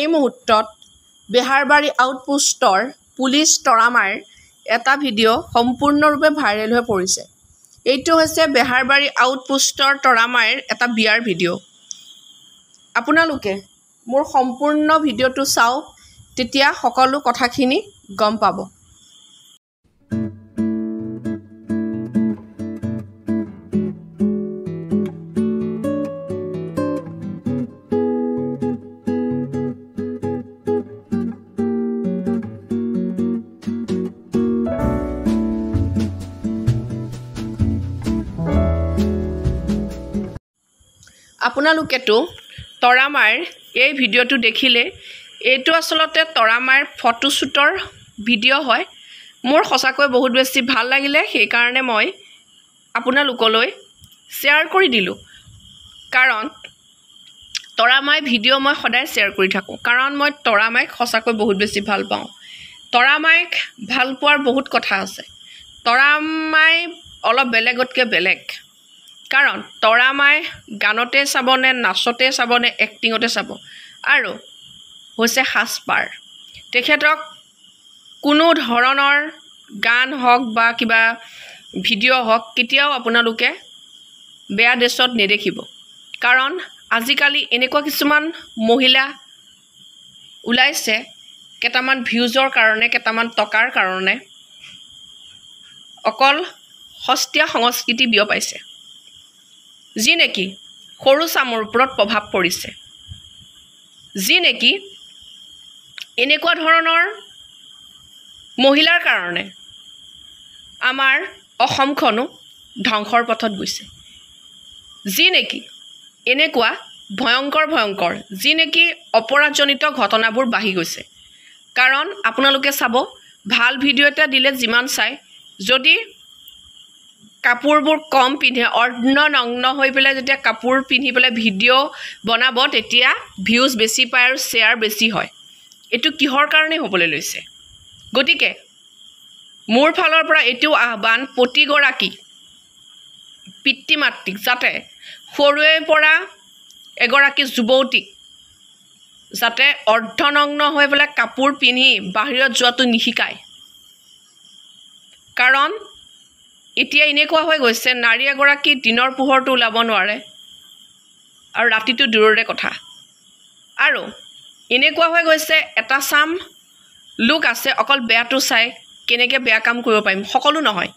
এই মুহূৰ্তত বেহাৰবাৰী আউটপোষ্টৰ পুলিচ তৰামাৰ এটা ভিডিঅ' সম্পূৰ্ণৰূপে ভাইৰেল হৈ পৰিছে এইটো হৈছে বেহাৰবাৰী আউটপোষ্টৰ তৰামাৰ এটা বিয়াৰ ভিডিঅ' আপোনালোকে মোৰ সম্পূৰ্ণ ভিডিঅ'টো চাওক তেতিয়া সকলো কথাখিনি গম পাব আপোনালোকেতো তৰামাৰ এই ভিডিঅ'টো দেখিলে এইটো আচলতে তৰামাৰ ফটোশ্বুটৰ ভিডিঅ' হয় মোৰ সঁচাকৈ বহুত বেছি ভাল লাগিলে সেইকাৰণে মই আপোনালোকলৈ শ্বেয়াৰ কৰি দিলোঁ কাৰণ তৰামাই ভিডিঅ' মই সদায় শ্বেয়াৰ কৰি থাকোঁ কাৰণ মই তৰামাইক সঁচাকৈ বহুত বেছি ভাল পাওঁ তৰামাইক ভাল পোৱাৰ বহুত কথা আছে তৰামাই অলপ বেলেগতকৈ বেলেগ কাৰণ তৰামাই গানতে চাবনে নাচতে চাবনে এক্টিঙতে চাব আৰু হৈছে সাজপাৰ তেখেতক কোনো ধৰণৰ গান হওক বা কিবা ভিডিঅ' হওক কেতিয়াও আপোনালোকে বেয়া ড্ৰেছত নেদেখিব কাৰণ আজিকালি এনেকুৱা কিছুমান মহিলা ওলাইছে কেইটামান ভিউজৰ কাৰণে কেইটামান টকাৰ কাৰণে অকল সস্তীয়া সংস্কৃতি বিয়পাইছে যি নেকি সৰু চামৰ ওপৰত প্ৰভাৱ পৰিছে যি নেকি এনেকুৱা ধৰণৰ মহিলাৰ কাৰণে আমাৰ অসমখনো ধ্বংসৰ পথত গৈছে যি নেকি এনেকুৱা ভয়ংকৰ ভয়ংকৰ যি নেকি অপৰাধজনিত ঘটনাবোৰ বাঢ়ি গৈছে কাৰণ আপোনালোকে চাব ভাল ভিডিঅ' এটা দিলে যিমান চায় যদি কাপোৰবোৰ কম পিন্ধে অৰ্ণ নগ্ন হৈ পেলাই যেতিয়া কাপোৰ পিন্ধি পেলাই ভিডিঅ' বনাব তেতিয়া ভিউজ বেছি পায় আৰু শ্বেয়াৰ বেছি হয় এইটো কিহৰ কাৰণে হ'বলৈ লৈছে গতিকে মোৰ ফালৰ পৰা এইটো আহ্বান প্ৰতিগৰাকী পিতৃ মাতৃক যাতে সৰুৰে পৰা এগৰাকী যুৱতীক যাতে অৰ্ধনগ্ন হৈ পেলাই কাপোৰ পিন্ধি বাহিৰত যোৱাটো নিশিকায় কাৰণ এতিয়া এনেকুৱা হৈ গৈছে নাৰী এগৰাকী দিনৰ পোহৰটো ওলাব নোৱাৰে আৰু ৰাতিটো দূৰৰে কথা আৰু এনেকুৱা হৈ গৈছে এটা চাম লোক আছে অকল বেয়াটো চাই কেনেকৈ বেয়া কাম কৰিব পাৰিম সকলো নহয়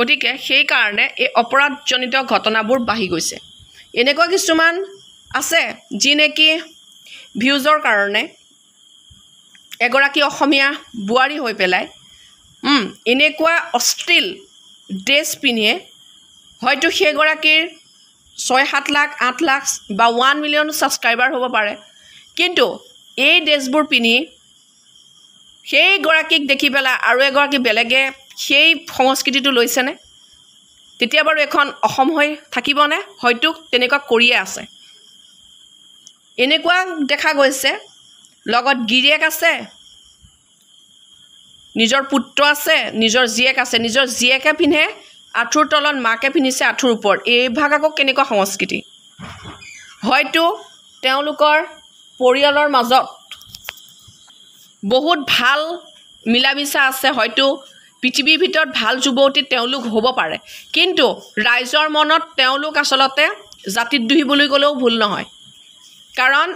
গতিকে সেইকাৰণে এই অপৰাধজনিত ঘটনাবোৰ বাঢ়ি গৈছে এনেকুৱা কিছুমান আছে যি নেকি ভিউজৰ কাৰণে এগৰাকী অসমীয়া বোৱাৰী হৈ পেলাই এনেকুৱা অশ্লীল ড্ৰেছ পিন্ধে হয়তো সেইগৰাকীৰ ছয় সাত লাখ আঠ লাখ বা ওৱান মিলিয়ন ছাবস্ক্ৰাইবাৰ হ'ব পাৰে কিন্তু এই ড্ৰেছবোৰ পিন্ধি সেইগৰাকীক দেখি পেলাই আৰু এগৰাকী বেলেগে সেই সংস্কৃতিটো লৈছেনে তেতিয়া বাৰু এখন অসম হৈ থাকিবনে হয়তো তেনেকুৱা কৰিয়ে আছে এনেকুৱা দেখা গৈছে লগত গিৰিয়েক আছে নিজৰ পুত্ৰ আছে নিজৰ জীয়েক আছে নিজৰ জীয়েকে পিন্ধে আঁঠুৰ তলত মাকে পিন্ধিছে আঁঠুৰ ওপৰত এইভাগ আকৌ কেনেকুৱা সংস্কৃতি হয়তো তেওঁলোকৰ পৰিয়ালৰ মাজত বহুত ভাল মিলা মিছা আছে হয়তো পৃথিৱীৰ ভিতৰত ভাল যুৱতী তেওঁলোক হ'ব পাৰে কিন্তু ৰাইজৰ মনত তেওঁলোক আচলতে জাতিদোহী বুলি ক'লেও ভুল নহয় কাৰণ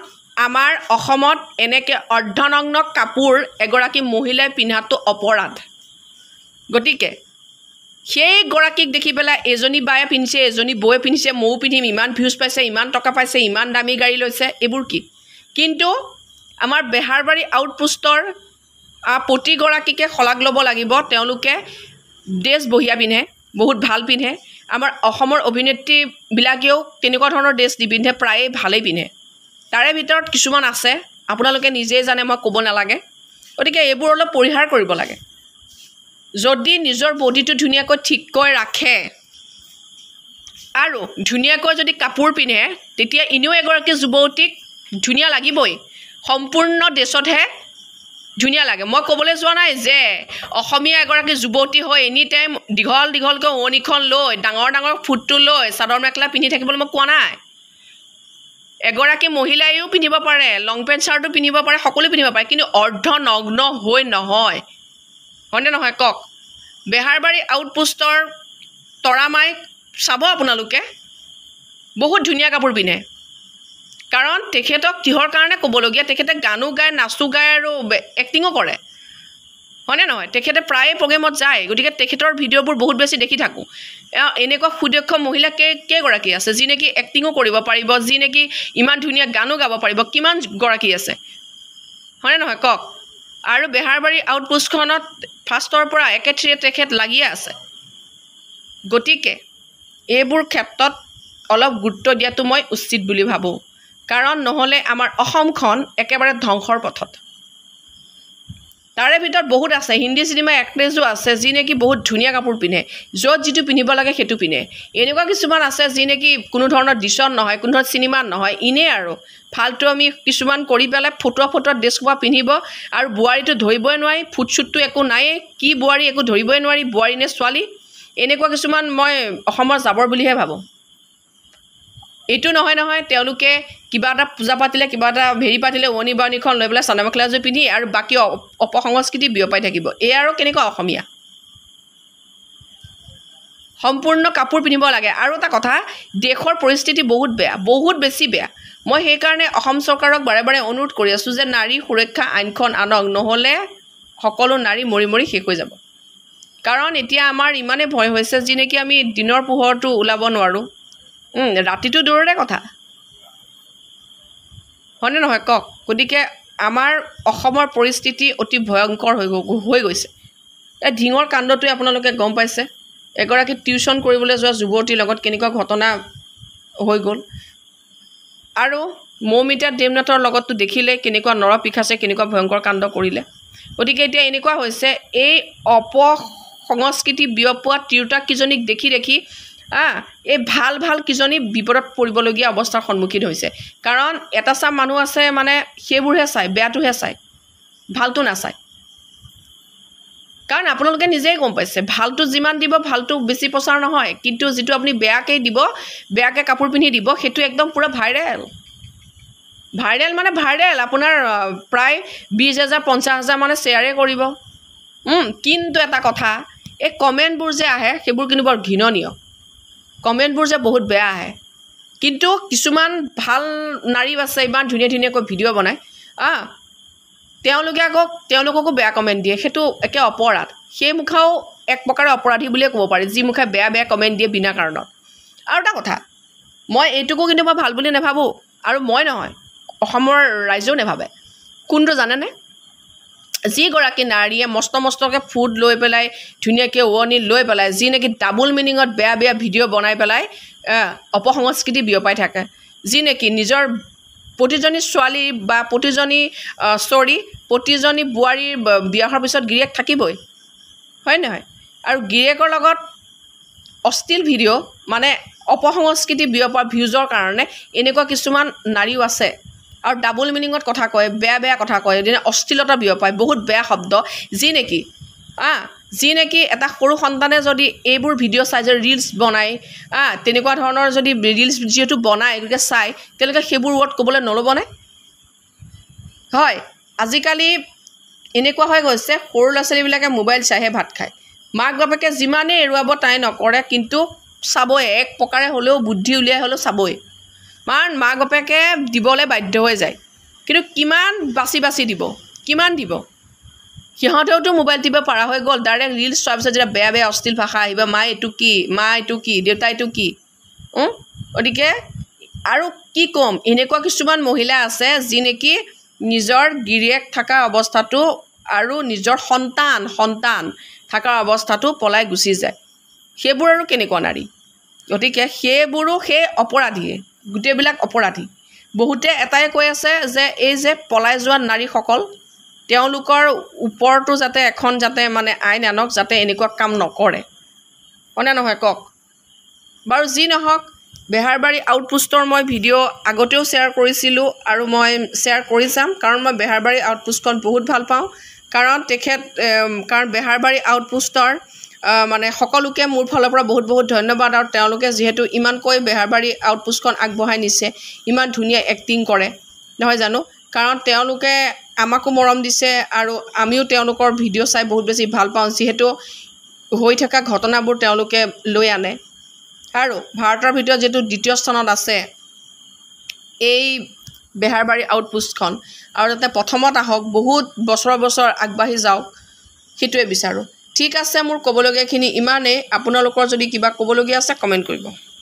আমাৰ অসমত এনেকৈ অৰ্ধনগ্ন কাপোৰ এগৰাকী মহিলাই পিন্ধাটো অপৰাধ গতিকে সেইগৰাকীক দেখি পেলাই এজনী বায়ে পিন্ধিছে এজনী বৌয়ে পিন্ধিছে ময়ো পিন্ধিম ইমান ভিউজ পাইছে ইমান টকা পাইছে ইমান দামী গাড়ী লৈছে এইবোৰ কি কিন্তু আমাৰ বেহাৰবাৰী আউটপোষ্টৰ প্ৰতিগৰাকীকে শলাগ ল'ব লাগিব তেওঁলোকে ড্ৰেছ বঢ়িয়া পিন্ধে বহুত ভাল পিন্ধে আমাৰ অসমৰ অভিনেত্ৰীবিলাকেও তেনেকুৱা ধৰণৰ ড্ৰেছ নিপিন্ধে প্ৰায়ে ভালেই পিন্ধে তাৰে ভিতৰত কিছুমান আছে আপোনালোকে নিজেই জানে মই ক'ব নালাগে গতিকে এইবোৰ অলপ পৰিহাৰ কৰিব লাগে যদি নিজৰ বডিটো ধুনীয়াকৈ ঠিককৈ ৰাখে আৰু ধুনীয়াকৈ যদি কাপোৰ পিন্ধে তেতিয়া এনেও এগৰাকী যুৱতীক ধুনীয়া লাগিবই সম্পূৰ্ণ দেশতহে ধুনীয়া লাগে মই ক'বলৈ যোৱা নাই যে অসমীয়া এগৰাকী যুৱতী হৈ এনি টাইম দীঘল দীঘলকৈ ঔনিখন লৈ ডাঙৰ ডাঙৰ ফুটটো লৈ চাদৰ মেখেলা পিন্ধি থাকিবলৈ মই কোৱা নাই এগৰাকী মহিলায়ো পিন্ধিব পাৰে লং পেণ্ট চাৰ্টো পিন্ধিব পাৰে সকলোৱে পিন্ধিব পাৰে কিন্তু অৰ্ধ নগ্ন হৈ নহয় হয়নে নহয় কওক বেহাৰবাৰী আউটপোষ্টৰ তৰা তৰামাই চাব আপোনালোকে বহুত ধুনীয়া কাপোৰ পিন্ধে কাৰণ তেখেতক কিহৰ কাৰণে ক'বলগীয়া তেখেতে গানো গায় নাচো গায় আৰু এক্টিঙো কৰে হয়নে নহয় তেখেতে প্ৰায়ে প্ৰগ্ৰেমত যায় গতিকে তেখেতৰ ভিডিঅ'বোৰ বহুত বেছি দেখি থাকোঁ এনেকুৱা সুদক্ষ মহিলা কে কেইগৰাকী আছে যি নেকি এক্টিঙো কৰিব পাৰিব যি নেকি ইমান ধুনীয়া গানো গাব পাৰিব কিমান গৰাকী আছে হয়নে নহয় কওক আৰু বেহাৰবাৰী আউটপোষ্টখনত ফাৰ্ষ্টৰ পৰা একেথিৰে তেখেত লাগিয়ে আছে গতিকে এইবোৰ ক্ষেত্ৰত অলপ গুৰুত্ব দিয়াটো মই উচিত বুলি ভাবোঁ কাৰণ নহ'লে আমাৰ অসমখন একেবাৰে ধ্বংসৰ পথত তাৰে ভিতৰত বহুত আছে হিন্দী চিনেমা এক্ট্ৰেছো আছে যি নেকি বহুত ধুনীয়া কাপোৰ পিন্ধে য'ত যিটো পিন্ধিব লাগে সেইটো পিন্ধে এনেকুৱা কিছুমান আছে যি নেকি কোনো ধৰণৰ দৃশ্যন নহয় কোনো ধৰণৰ চিনেমা নহয় ইনেই আৰু ফাল্টু আমি কিছুমান কৰি পেলাই ফুটোৱা ড্ৰেছ ড্ৰেছসোপা পিন্ধিব আৰু বোৱাৰীটো ধৰিবই নোৱাৰি ফুট চুটটো একো নায়েই কি বোৱাৰী একো ধৰিবই নোৱাৰি বোৱাৰী নে ছোৱালী এনেকুৱা কিছুমান মই অসমৰ যাবৰ বুলিহে ভাবোঁ এইটো নহয় নহয় তেওঁলোকে কিবা এটা পূজা পাতিলে কিবা এটা হেৰি পাতিলে উৱনি বাৱনিখন লৈ পেলাই চন্দা মেখেলাযোৰ পিন্ধি আৰু বাকী অপসংস্কৃতি বিয়পাই থাকিব এয়া আৰু কেনেকুৱা অসমীয়া সম্পূৰ্ণ কাপোৰ পিন্ধিব লাগে আৰু এটা কথা দেশৰ পৰিস্থিতি বহুত বেয়া বহুত বেছি বেয়া মই সেইকাৰণে অসম চৰকাৰক বাৰে বাৰে অনুৰোধ কৰি আছোঁ যে নাৰী সুৰক্ষা আইনখন আনক নহ'লে সকলো নাৰী মৰি মৰি শেষ হৈ যাব কাৰণ এতিয়া আমাৰ ইমানেই ভয় হৈছে যি নেকি আমি দিনৰ পোহৰটো ওলাব নোৱাৰোঁ ৰাতিটো দূৰৰে কথা হয়নে নহয় কওক গতিকে আমাৰ অসমৰ পৰিস্থিতি অতি ভয়ংকৰ হৈ হৈ গৈছে এই ঢিঙৰ কাণ্ডটোৱে আপোনালোকে গম পাইছে এগৰাকী টিউশ্যন কৰিবলৈ যোৱা যুৱতীৰ লগত কেনেকুৱা ঘটনা হৈ গ'ল আৰু মৌমিতা দেৱনাথৰ লগততো দেখিলে কেনেকুৱা নৰপিখাছে কেনেকুৱা ভয়ংকৰ কাণ্ড কৰিলে গতিকে এতিয়া এনেকুৱা হৈছে এই অপ সংস্কৃতি বিয়পোৱা তিৰোতাকেইজনীক দেখি দেখি হা এই ভাল ভাল কিজনী বিপদত পৰিবলগীয়া অৱস্থাৰ সন্মুখীন হৈছে কাৰণ এটা চাম মানুহ আছে মানে সেইবোৰহে চায় বেয়াটোহে চায় ভালটো নাচায় কাৰণ আপোনালোকে নিজেই গম পাইছে ভালটো যিমান দিব ভালটো বেছি প্ৰচাৰ নহয় কিন্তু যিটো আপুনি বেয়াকৈ দিব বেয়াকৈ কাপোৰ পিন্ধি দিব সেইটো একদম পূৰা ভাইৰেল ভাইৰেল মানে ভাইৰেল আপোনাৰ প্ৰায় বিছ হেজাৰ পঞ্চাছ হাজাৰ মানে শ্বেয়াৰে কৰিব কিন্তু এটা কথা এই কমেণ্টবোৰ যে আহে সেইবোৰ কিন্তু বৰ ঘৃণনীয় কমেণ্টবোৰ যে বহুত বেয়া আহে কিন্তু কিছুমান ভাল নাৰী আছে ইমান ধুনীয়া ধুনীয়াকৈ ভিডিঅ' বনায় আ তেওঁলোকে আকৌ তেওঁলোককো বেয়া কমেণ্ট দিয়ে সেইটো একে অপৰাধ সেই মুখাও এক প্ৰকাৰে অপৰাধী বুলিয়ে ক'ব পাৰি যি মুখে বেয়া বেয়া কমেণ্ট দিয়ে বিনা কাৰণত আৰু এটা কথা মই এইটোকো কিন্তু মই ভাল বুলি নাভাবোঁ আৰু মই নহয় অসমৰ ৰাইজেও নাভাবে কোনটো জানেনে যিগৰাকী নাৰীয়ে মস্ত মস্তকৈ ফুড লৈ পেলাই ধুনীয়াকৈ ওৱনি লৈ পেলাই যি নেকি ডাবুল মিনিঙত বেয়া বেয়া ভিডিঅ' বনাই পেলাই অপসংস্কৃতি বিয়পাই থাকে যি নেকি নিজৰ প্ৰতিজনী ছোৱালী বা প্ৰতিজনী চৰি প্ৰতিজনী বোৱাৰীৰ বিয়া হোৱাৰ পিছত গিৰিয়েক থাকিবই হয় নহয় আৰু গিৰিয়েকৰ লগত অশ্লীল ভিডিঅ' মানে অপসংস্কৃতি বিয়পোৱা ভিউজৰ কাৰণে এনেকুৱা কিছুমান নাৰীও আছে আৰু ডাবল মিনিঙত কথা কয় বেয়া বেয়া কথা কয় যেনে অশ্লীলতা বিয়পায় বহুত বেয়া শব্দ যি নেকি আ যি নেকি এটা সৰু সন্তানে যদি এইবোৰ ভিডিঅ' চাই যে ৰিলছ বনায় আ তেনেকুৱা ধৰণৰ যদি ৰিলছ যিহেতু বনায় গতিকে চাই তেওঁলোকে সেইবোৰ ৱৰ্ড ক'বলৈ নল'বনে হয় আজিকালি এনেকুৱা হৈ গৈছে সৰু ল'ৰা ছোৱালীবিলাকে মোবাইল চাইহে ভাত খায় মাক বাপেকে যিমানেই এৰুৱাব তাই নকৰে কিন্তু চাবই এক প্ৰকাৰে হ'লেও বুদ্ধি উলিয়াই হ'লেও চাবই কাৰণ মাক বাপেকে দিবলৈ বাধ্য হৈ যায় কিন্তু কিমান বাচি বাচি দিব কিমান দিব সিহঁতেওতো মোবাইল টিপে পাৰা হৈ গ'ল ডাইৰেক্ট ৰিলচ চোৱাৰ পিছত যেতিয়া বেয়া বেয়া অশ্লীল ভাষা আহিব মা এইটো কি মা এইটো কি দেউতা এইটো কি গতিকে আৰু কি ক'ম এনেকুৱা কিছুমান মহিলা আছে যি নেকি নিজৰ গিৰিয়েক থকা অৱস্থাটো আৰু নিজৰ সন্তান সন্তান থকাৰ অৱস্থাটো পলাই গুচি যায় সেইবোৰ আৰু কেনেকুৱা নাৰী গতিকে সেইবোৰো সেই অপৰাধীয়ে গোটেইবিলাক অপৰাধী বহুতে এটাই কৈ আছে যে এই যে পলাই যোৱা নাৰীসকল তেওঁলোকৰ ওপৰতো যাতে এখন যাতে মানে আইন আনক যাতে এনেকুৱা কাম নকৰে হয়নে নহয় কওক বাৰু যি নহওক বেহাৰবাৰী আউটপোষ্টৰ মই ভিডিঅ' আগতেও শ্বেয়াৰ কৰিছিলোঁ আৰু মই শ্বেয়াৰ কৰি চাম কাৰণ মই বেহাৰবাৰী আউটপোষ্টখন বহুত ভাল পাওঁ কাৰণ তেখেত কাৰণ বেহাৰবাৰী আউটপোষ্টৰ মানে সকলোকে মোৰ ফালৰ পৰা বহুত বহুত ধন্যবাদ আৰু তেওঁলোকে যিহেতু ইমানকৈ বেহাৰবাৰী আউটপোষ্টখন আগবঢ়াই নিছে ইমান ধুনীয়া এক্টিং কৰে নহয় জানো কাৰণ তেওঁলোকে আমাকো মৰম দিছে আৰু আমিও তেওঁলোকৰ ভিডিঅ' চাই বহুত বেছি ভাল পাওঁ যিহেতু হৈ থকা ঘটনাবোৰ তেওঁলোকে লৈ আনে আৰু ভাৰতৰ ভিতৰত যিটো দ্বিতীয় স্থানত আছে এই বেহাৰবাৰী আউটপোষ্টখন আৰু যাতে প্ৰথমত আহক বহুত বছৰ বছৰ আগবাঢ়ি যাওক সেইটোৱে বিচাৰোঁ ঠিক আছে মোৰ ক'বলগীয়াখিনি ইমানেই আপোনালোকৰ যদি কিবা ক'বলগীয়া আছে কমেণ্ট কৰিব